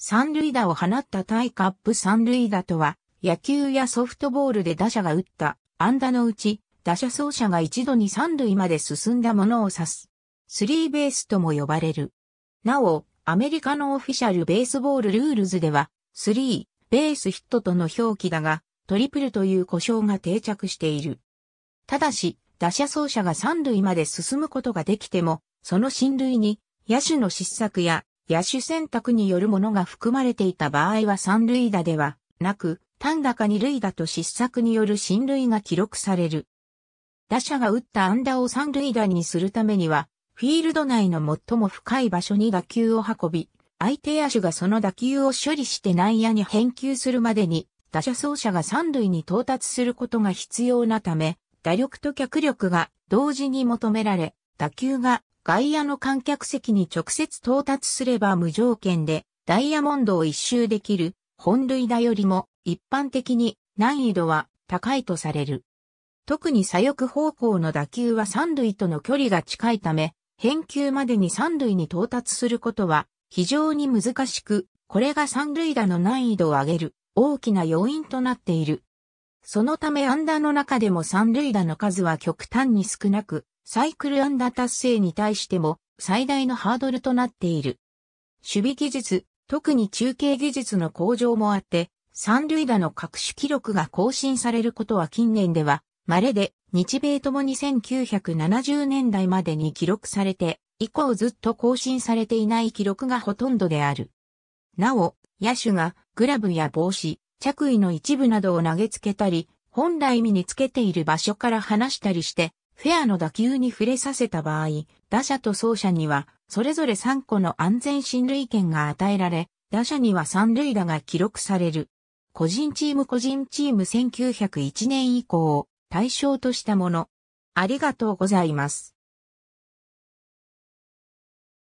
三塁打を放ったタイカップ三塁打とは、野球やソフトボールで打者が打った安打のうち、打者走者が一度に三塁まで進んだものを指す。スリーベースとも呼ばれる。なお、アメリカのオフィシャルベースボールルールズでは、スリー、ベースヒットとの表記だが、トリプルという故障が定着している。ただし、打者走者が三塁まで進むことができても、その進塁に、野手の失策や野手選択によるものが含まれていた場合は三塁打ではなく、単打か二塁打と失策による進塁が記録される。打者が打った安打を三塁打にするためには、フィールド内の最も深い場所に打球を運び、相手野手がその打球を処理して内野に返球するまでに、打者走者が三塁に到達することが必要なため、打力と脚力が同時に求められ、打球が外野の観客席に直接到達すれば無条件でダイヤモンドを一周できる本塁打よりも一般的に難易度は高いとされる。特に左翼方向の打球は三塁との距離が近いため、返球までに三塁に到達することは非常に難しく、これが三塁打の難易度を上げる大きな要因となっている。そのため安打の中でも三塁打の数は極端に少なく、サイクル安打達成に対しても最大のハードルとなっている。守備技術、特に中継技術の向上もあって、三塁打の各種記録が更新されることは近年では稀で、日米ともに1970年代までに記録されて、以降ずっと更新されていない記録がほとんどである。なお、野手がグラブや帽子、着衣の一部などを投げつけたり、本来身につけている場所から離したりして、フェアの打球に触れさせた場合、打者と走者には、それぞれ3個の安全進塁権が与えられ、打者には三塁打が記録される。個人チーム個人チーム1901年以降対象としたもの。ありがとうございます。